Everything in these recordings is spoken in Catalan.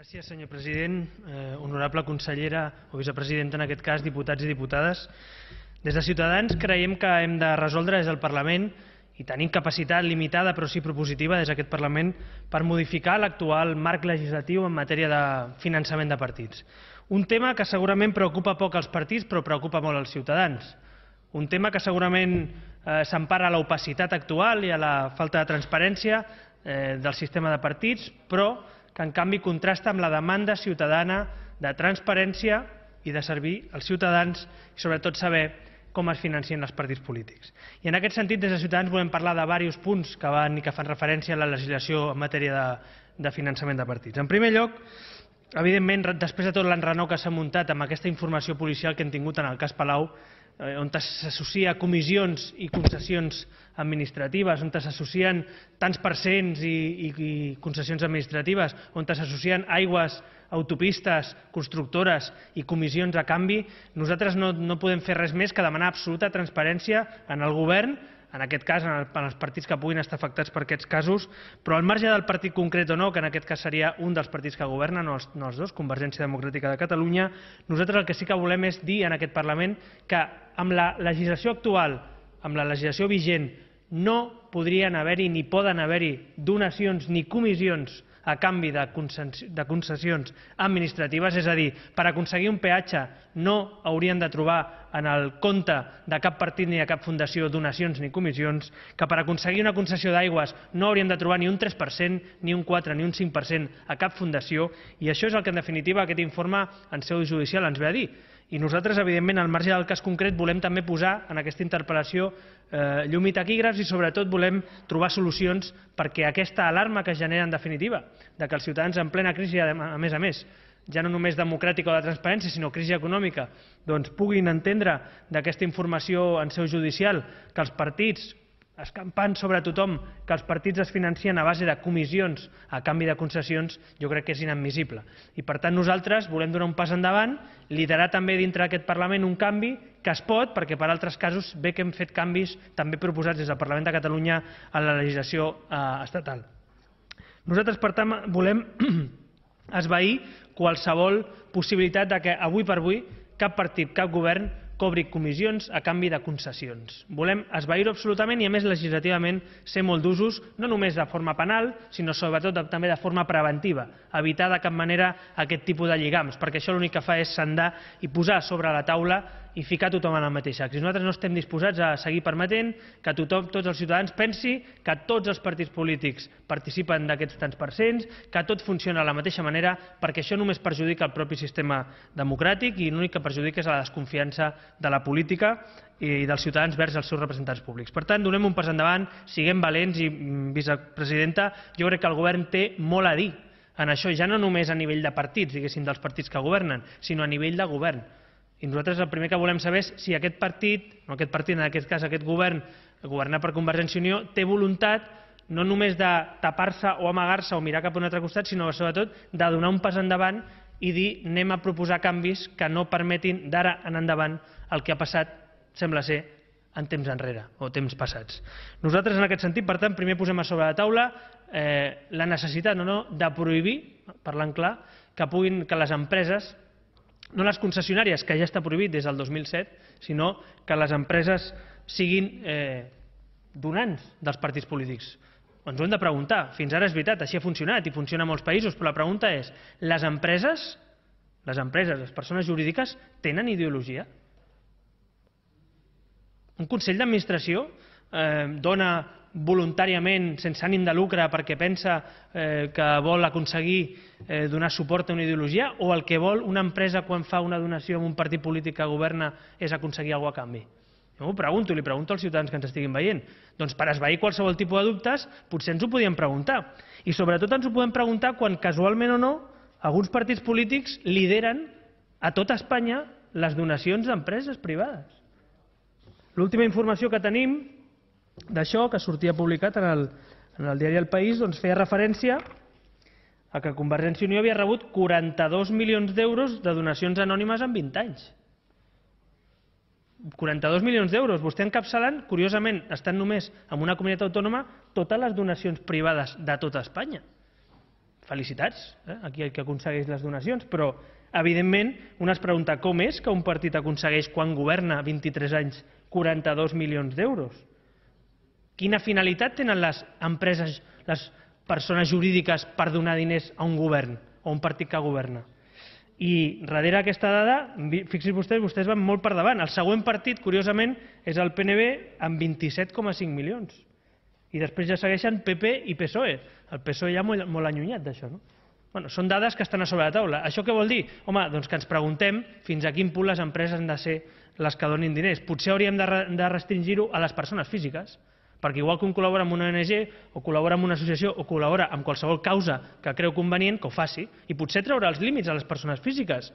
Gràcies, senyor president. Eh, honorable consellera o vicepresidenta, en aquest cas, diputats i diputades. Des de Ciutadans creiem que hem de resoldre des del Parlament i tenim capacitat limitada però sí propositiva des d'aquest Parlament per modificar l'actual marc legislatiu en matèria de finançament de partits. Un tema que segurament preocupa poc els partits però preocupa molt els ciutadans. Un tema que segurament eh, s'empara a l'opacitat actual i a la falta de transparència eh, del sistema de partits, però que en canvi contrasta amb la demanda ciutadana de transparència i de servir als ciutadans i sobretot saber com es financien els partits polítics. I en aquest sentit, des de Ciutadans volem parlar de diversos punts que, van i que fan referència a la legislació en matèria de, de finançament de partits. En primer lloc, evidentment, després de tot l'enrenou que s'ha muntat amb aquesta informació policial que hem tingut en el cas Palau, Eh, on s'associa comissions i concessions administratives, on s'associen tants percents i, i, i concessions administratives, on s'associen aigües, autopistes, constructores i comissions a canvi, nosaltres no, no podem fer res més que demanar absoluta transparència en el govern en aquest cas, en, el, en els partits que puguin estar afectats per aquests casos, però al marge del partit concret o no, que en aquest cas seria un dels partits que governen, no els, no els dos, Convergència Democràtica de Catalunya, nosaltres el que sí que volem és dir en aquest Parlament que amb la legislació actual, amb la legislació vigent, no podrien haver-hi ni poden haver-hi donacions ni comissions a canvi de, concessions administratives, és a dir, per aconseguir un peatge no haurien de trobar en el compte de cap partit ni de cap fundació donacions ni comissions, que per aconseguir una concessió d'aigües no haurien de trobar ni un 3%, ni un 4%, ni un 5% a cap fundació, i això és el que en definitiva aquest informe en seu judicial ens ve a dir, i nosaltres, evidentment, al marge del cas concret, volem també posar en aquesta interpel·lació eh, llum i taquígrafs i sobretot volem trobar solucions perquè aquesta alarma que es genera en definitiva, de que els ciutadans en plena crisi, a més a més, ja no només democràtica o de transparència, sinó crisi econòmica, doncs puguin entendre d'aquesta informació en seu judicial que els partits escampant sobre tothom que els partits es financien a base de comissions a canvi de concessions, jo crec que és inadmissible. I per tant nosaltres volem donar un pas endavant, liderar també dintre d'aquest Parlament un canvi que es pot, perquè per altres casos bé que hem fet canvis també proposats des del Parlament de Catalunya a la legislació eh, estatal. Nosaltres, per tant, volem esvair qualsevol possibilitat de que avui per avui cap partit, cap govern cobri comissions a canvi de concessions. Volem esvair-ho absolutament i, a més, legislativament ser molt d'usos, no només de forma penal, sinó sobretot també de forma preventiva, evitar de cap manera aquest tipus de lligams, perquè això l'únic que fa és sendar i posar sobre la taula i ficar tothom en el mateix sac. Si nosaltres no estem disposats a seguir permetent que tothom, tots els ciutadans pensi que tots els partits polítics participen d'aquests tants percents, que tot funciona de la mateixa manera, perquè això només perjudica el propi sistema democràtic i l'únic que perjudica és la desconfiança de la política i dels ciutadans vers els seus representants públics. Per tant, donem un pas endavant, siguem valents i, mm, vicepresidenta, jo crec que el govern té molt a dir en això, ja no només a nivell de partits, diguéssim, dels partits que governen, sinó a nivell de govern. I nosaltres el primer que volem saber és si aquest partit, no aquest partit, en aquest cas aquest govern, governat per Convergència i Unió, té voluntat no només de tapar-se o amagar-se o mirar cap a un altre costat, sinó sobretot de donar un pas endavant i dir anem a proposar canvis que no permetin d'ara en endavant el que ha passat, sembla ser, en temps enrere o temps passats. Nosaltres, en aquest sentit, per tant, primer posem a sobre la taula eh, la necessitat no, no, de prohibir, parlant clar, que, puguin, que les empreses no les concessionàries, que ja està prohibit des del 2007, sinó que les empreses siguin eh, donants dels partits polítics. Ens ho hem de preguntar. Fins ara és veritat, així ha funcionat i funciona en molts països, però la pregunta és, les empreses, les empreses, les persones jurídiques, tenen ideologia? Un Consell d'Administració eh, dona voluntàriament, sense ànim de lucre, perquè pensa eh, que vol aconseguir eh, donar suport a una ideologia, o el que vol una empresa quan fa una donació a un partit polític que governa és aconseguir alguna cosa a canvi? Jo m'ho pregunto, li pregunto als ciutadans que ens estiguin veient. Doncs per esvair qualsevol tipus de dubtes, potser ens ho podíem preguntar. I sobretot ens ho podem preguntar quan, casualment o no, alguns partits polítics lideren a tot Espanya les donacions d'empreses privades. L'última informació que tenim d'això, que sortia publicat en el, en el diari El País, doncs feia referència a que Convergència i Unió havia rebut 42 milions d'euros de donacions anònimes en 20 anys. 42 milions d'euros. Vostè encapçalant, curiosament, estan només en una comunitat autònoma totes les donacions privades de tota Espanya. Felicitats, eh? aquí el que aconsegueix les donacions, però evidentment un es pregunta com és que un partit aconsegueix quan governa 23 anys 42 milions d'euros. Quina finalitat tenen les empreses, les persones jurídiques per donar diners a un govern o a un partit que governa? I darrere aquesta dada, fixi's vostès, vostès van molt per davant. El següent partit, curiosament, és el PNB amb 27,5 milions. I després ja segueixen PP i PSOE. El PSOE ja molt, molt allunyat d'això, no? Bueno, són dades que estan a sobre la taula. Això què vol dir? Home, doncs que ens preguntem fins a quin punt les empreses han de ser les que donin diners. Potser hauríem de, de restringir-ho a les persones físiques, perquè igual que un col·labora amb una ONG o col·labora amb una associació o col·labora amb qualsevol causa que creu convenient, que ho faci, i potser treure els límits a les persones físiques,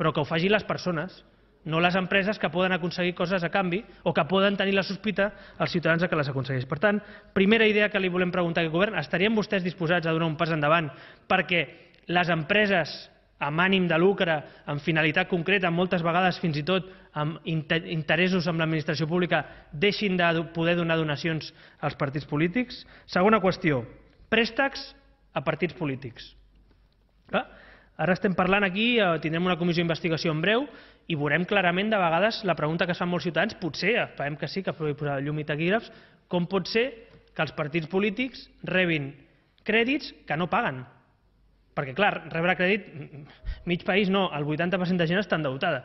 però que ho faci les persones, no les empreses que poden aconseguir coses a canvi o que poden tenir la sospita als ciutadans que les aconsegueix. Per tant, primera idea que li volem preguntar al govern, estarien vostès disposats a donar un pas endavant perquè les empreses amb ànim de lucre, amb finalitat concreta, moltes vegades fins i tot amb interessos amb l'administració pública, deixin de poder donar donacions als partits polítics. Segona qüestió, préstecs a partits polítics. ara estem parlant aquí, eh, tindrem una comissió d'investigació en breu i veurem clarament de vegades la pregunta que es fan molts ciutadans, potser, eh, esperem que sí, que pugui posar llum i taquígrafs, com pot ser que els partits polítics rebin crèdits que no paguen, perquè, clar, rebre crèdit, mig país no, el 80% de gent està endeutada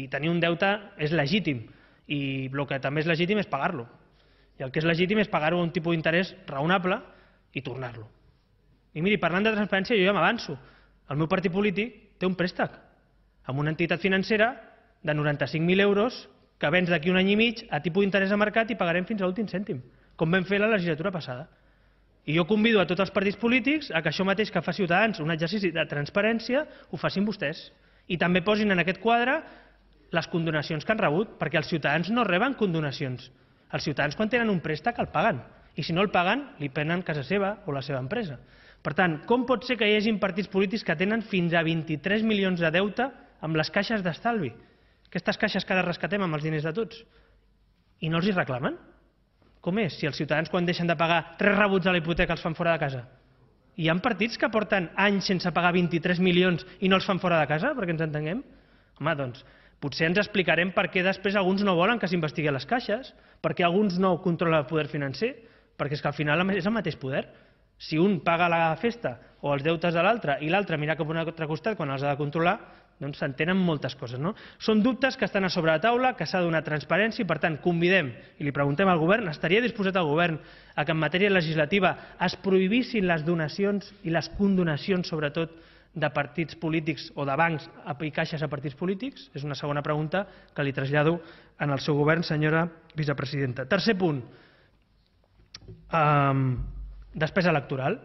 i tenir un deute és legítim i el que també és legítim és pagar-lo. I el que és legítim és pagar-ho a un tipus d'interès raonable i tornar-lo. I miri, parlant de transparència, jo ja m'avanço. El meu partit polític té un préstec amb una entitat financera de 95.000 euros que vens d'aquí un any i mig a tipus d'interès de mercat i pagarem fins a l'últim cèntim, com vam fer la legislatura passada. I jo convido a tots els partits polítics a que això mateix que fa Ciutadans, un exercici de transparència, ho facin vostès. I també posin en aquest quadre les condonacions que han rebut, perquè els ciutadans no reben condonacions. Els ciutadans quan tenen un préstec el paguen, i si no el paguen li prenen casa seva o la seva empresa. Per tant, com pot ser que hi hagin partits polítics que tenen fins a 23 milions de deute amb les caixes d'estalvi? Aquestes caixes que ara rescatem amb els diners de tots. I no els hi reclamen? Com és si els ciutadans quan deixen de pagar tres rebuts de la hipoteca els fan fora de casa? Hi han partits que porten anys sense pagar 23 milions i no els fan fora de casa, perquè ens entenguem? Home, doncs, potser ens explicarem per què després alguns no volen que s'investigui a les caixes, per què alguns no controlen el poder financer, perquè és que al final és el mateix poder. Si un paga la festa o els deutes de l'altre i l'altre mira cap a un altre costat quan els ha de controlar, doncs s'entenen moltes coses, no? Són dubtes que estan a sobre la taula, que s'ha de donar transparència i, per tant, convidem i li preguntem al govern, estaria disposat el govern a que en matèria legislativa es prohibissin les donacions i les condonacions, sobretot, de partits polítics o de bancs i caixes a partits polítics? És una segona pregunta que li trasllado en el seu govern, senyora vicepresidenta. Tercer punt, um, despesa electoral.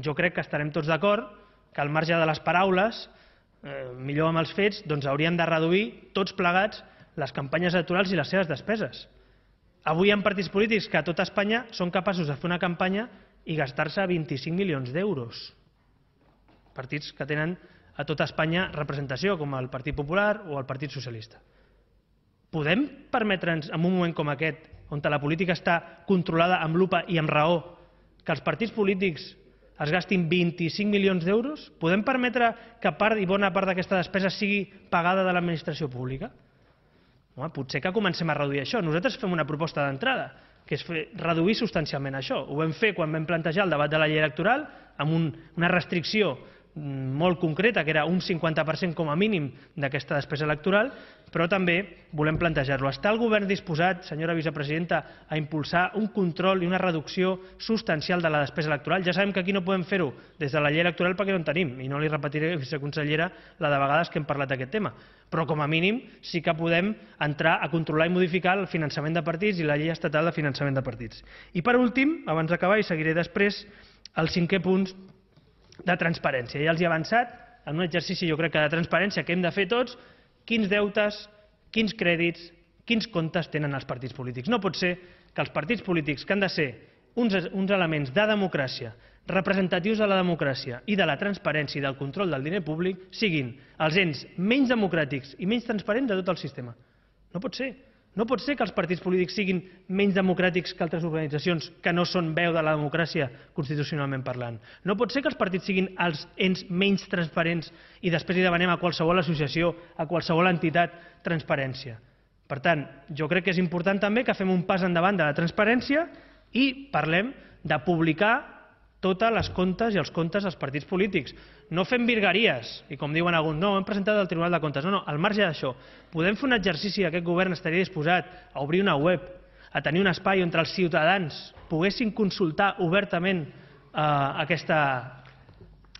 Jo crec que estarem tots d'acord que al marge de les paraules Eh, millor amb els fets, doncs hauríem de reduir tots plegats les campanyes electorals i les seves despeses. Avui hi ha partits polítics que a tot Espanya són capaços de fer una campanya i gastar-se 25 milions d'euros. Partits que tenen a tot Espanya representació, com el Partit Popular o el Partit Socialista. Podem permetre'ns, en un moment com aquest, on la política està controlada amb lupa i amb raó, que els partits polítics es gastin 25 milions d'euros, podem permetre que part i bona part d'aquesta despesa sigui pagada de l'administració pública? Home, potser que comencem a reduir això. Nosaltres fem una proposta d'entrada, que és fer, reduir substancialment això. Ho vam fer quan vam plantejar el debat de la llei electoral, amb un, una restricció Mm, molt concreta, que era un 50% com a mínim d'aquesta despesa electoral, però també volem plantejar-lo. Està el govern disposat, senyora vicepresidenta, a impulsar un control i una reducció substancial de la despesa electoral? Ja sabem que aquí no podem fer-ho des de la llei electoral perquè no en tenim, i no li repetiré, viceconsellera, la de vegades que hem parlat d'aquest tema. Però com a mínim sí que podem entrar a controlar i modificar el finançament de partits i la llei estatal de finançament de partits. I per últim, abans d'acabar i seguiré després, el cinquè punt de transparència. Ja els he avançat, en un exercici jo crec que de transparència que hem de fer tots, quins deutes, quins crèdits, quins comptes tenen els partits polítics. No pot ser que els partits polítics, que han de ser uns, uns elements de democràcia, representatius de la democràcia i de la transparència i del control del diner públic, siguin els ens menys democràtics i menys transparents de tot el sistema. No pot ser. No pot ser que els partits polítics siguin menys democràtics que altres organitzacions que no són veu de la democràcia constitucionalment parlant. No pot ser que els partits siguin els ens menys transparents i després li demanem a qualsevol associació, a qualsevol entitat, transparència. Per tant, jo crec que és important també que fem un pas endavant de la transparència i parlem de publicar totes les comptes i els comptes dels partits polítics. No fem virgueries, i com diuen alguns, no, hem presentat al Tribunal de Comptes. No, no, al marge d'això, podem fer un exercici, aquest govern estaria disposat a obrir una web, a tenir un espai on els ciutadans poguessin consultar obertament eh, aquesta,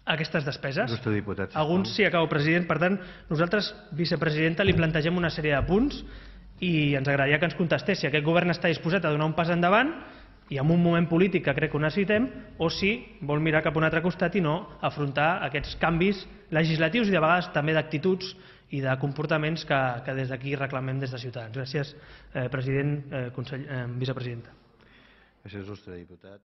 aquestes despeses. diputat. Alguns, sí, acabo, president. Per tant, nosaltres, vicepresidenta, li plantegem una sèrie de punts i ens agradaria que ens contestés si aquest govern està disposat a donar un pas endavant i en un moment polític que crec que ho necessitem, o si vol mirar cap a un altre costat i no afrontar aquests canvis legislatius i de vegades també d'actituds i de comportaments que, que des d'aquí reclamem des de Ciutadans. Gràcies, eh, president, eh, consell, eh, vicepresidenta. Gràcies, il·lustre diputat.